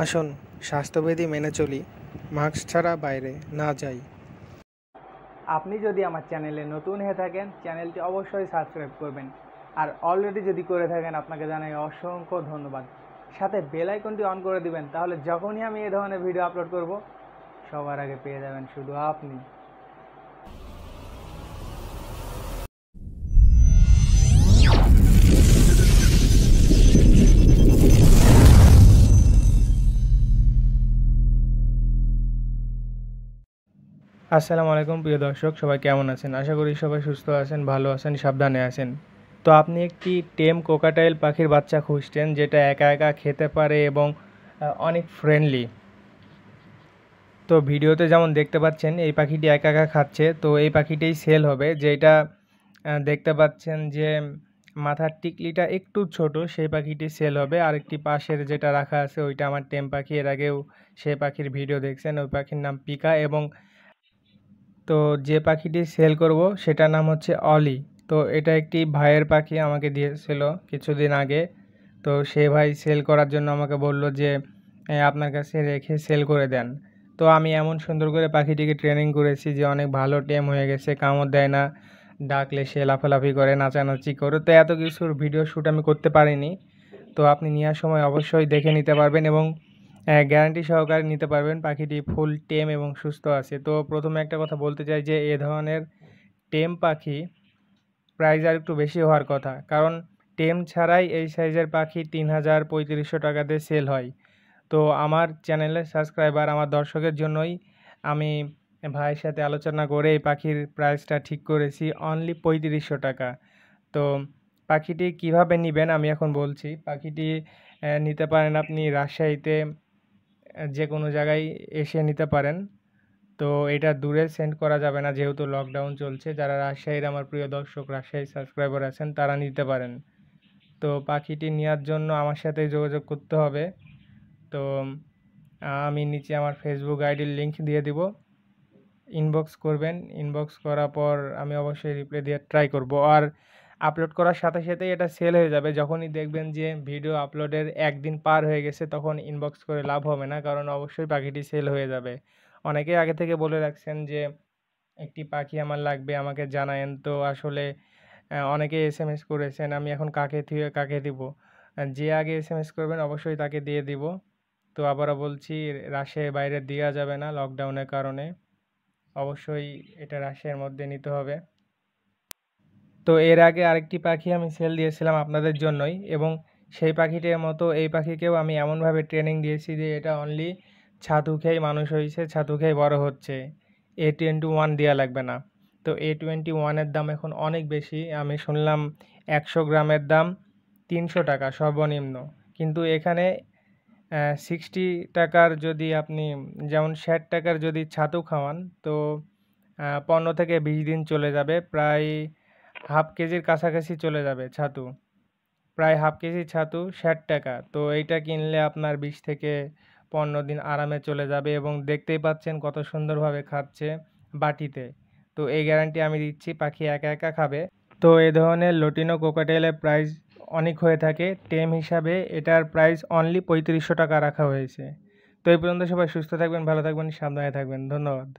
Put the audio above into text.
আসুন স্বাস্থ্যবিধি মেনে চলি মাস্ক ছাড়া বাইরে না যাই আপনি যদি আমার চ্যানেলে নতুন হয়ে থাকেন চ্যানেলটি অবশ্যই সাবস্ক্রাইব করবেন আর অলরেডি যদি করে থাকেন আপনাকে জানাই অসংখ্য ধন্যবাদ সাথে বেল আইকনটি অন করে দিবেন তাহলে যখনই আমি এ ধরনের ভিডিও আপলোড করব সবার আগে পেয়ে যাবেন শুধু আপনি আসসালামু আলাইকুম প্রিয় দর্শক সবাই কেমন আছেন আশা করি সবাই সুস্থ আছেন ভালো আছেন সাবধানে আছেন তো আপনি একটি টেম কোকাটাইল পাখির বাচ্চা খুঁজছেন যেটা একা একা খেতে পারে এবং অনেক ফ্রেন্ডলি তো ভিডিওতে যেমন দেখতে পাচ্ছেন এই পাখিটি একা একা খাচ্ছে তো এই পাখিটাই সেল হবে যেটা দেখতে পাচ্ছেন যে মাথার টিকলিটা একটু ছোট সেই পাখিটি সেল হবে আরেকটি পাশের যেটা রাখা আছে ওইটা আমার টেম পাখি এর আগেও সেই পাখির ভিডিও দেখছেন ওই পাখির নাম পিকা এবং তো যে পাখিটি সেল করব সেটার নাম হচ্ছে অলি তো এটা একটি ভাইয়ের পাখি আমাকে দিয়েছিল কিছুদিন আগে তো সে ভাই সেল করার জন্য আমাকে বলল যে আপনার কাছে রেখে সেল করে দেন তো আমি এমন সুন্দর করে পাখিটিকে ট্রেনিং করেছি যে অনেক ভালো টেম হয়ে গেছে কামড় দেয় না ডাকলে সে লাফালাফি করে নাচানাচি করে তো এত কিছুর ভিডিও শ্যুট আমি করতে পারিনি তো আপনি নেওয়ার সময় অবশ্যই দেখে নিতে পারবেন এবং গ্যারান্টি সহকারে নিতে পারবেন পাখিটি ফুল টেম এবং সুস্থ আছে তো প্রথমে একটা কথা বলতে চাই যে এ ধরনের টেম পাখি প্রাইস আর একটু বেশি হওয়ার কথা কারণ টেম ছাড়াই এই সাইজের পাখি তিন হাজার পঁয়ত্রিশশো টাকাতে সেল হয় তো আমার চ্যানেলের সাবস্ক্রাইবার আমার দর্শকের জন্যই আমি ভাইয়ের সাথে আলোচনা করে এই পাখির প্রাইসটা ঠিক করেছি অনলি পঁয়ত্রিশশো টাকা তো পাখিটি কিভাবে নেবেন আমি এখন বলছি পাখিটি নিতে পারেন আপনি রাজশাহীতে যে কোনো জায়গায় এসে নিতে পারেন তো এটা দূরে সেন্ড করা যাবে না যেহেতু লকডাউন চলছে যারা রাজশাহীর আমার প্রিয় দর্শক রাজশাহী সাবস্ক্রাইবার আছেন তারা নিতে পারেন তো পাখিটি নেওয়ার জন্য আমার সাথে যোগাযোগ করতে হবে তো আমি নিচে আমার ফেসবুক আইডির লিঙ্ক দিয়ে দিব ইনবক্স করবেন ইনবক্স করার পর আমি অবশ্যই রিপ্লাই দেওয়ার ট্রাই করব আর আপলোড করার সাথে সাথেই এটা সেল হয়ে যাবে যখনই দেখবেন যে ভিডিও আপলোডের একদিন পার হয়ে গেছে তখন ইনবক্স করে লাভ হবে না কারণ অবশ্যই পাখিটি সেল হয়ে যাবে অনেকেই আগে থেকে বলে রাখছেন যে একটি পাখি আমার লাগবে আমাকে জানায়েন তো আসলে অনেকে এস এম এস করেছেন আমি এখন কাকে থিয়ে কাকে দিব যে আগে এস এম এস করবেন অবশ্যই তাকে দিয়ে দিব তো আবারও বলছি রাশে বাইরে দেওয়া যাবে না লকডাউনের কারণে অবশ্যই এটা রাশের মধ্যে নিতে হবে তো এর আগে আরেকটি পাখি আমি সেল দিয়েছিলাম আপনাদের জন্যই এবং সেই পাখিটির মতো এই পাখিকেও আমি এমনভাবে ট্রেনিং দিয়েছি যে এটা অনলি ছাতু খেয়েই মানুষ হয়েছে ছাতু খেয়ে বড় হচ্ছে এ টোয়েন্টি ওয়ান দেওয়া লাগবে না তো এ টোয়েন্টি ওয়ানের দাম এখন অনেক বেশি আমি শুনলাম একশো গ্রামের দাম তিনশো টাকা সর্বনিম্ন কিন্তু এখানে সিক্সটি টাকার যদি আপনি যেমন ষাট টাকার যদি ছাতু খাওয়ান তো পনেরো থেকে বিশ দিন চলে যাবে প্রায় হাফ কেজির কাছাকাছি চলে যাবে ছাতু প্রায় হাফ কেজি ছাতু ষাট টাকা তো এইটা কিনলে আপনার বিশ থেকে পনেরো দিন আরামে চলে যাবে এবং দেখতেই পাচ্ছেন কত সুন্দরভাবে খাচ্ছে বাটিতে তো এই গ্যারান্টি আমি দিচ্ছি পাখি একা একা খাবে তো এ ধরনের লোটিনো কোকাটেলের প্রাইস অনেক হয়ে থাকে টেম হিসাবে এটার প্রাইস অনলি পঁয়ত্রিশশো টাকা রাখা হয়েছে তো এই পর্যন্ত সবাই সুস্থ থাকবেন ভালো থাকবেন সাবধানে থাকবেন ধন্যবাদ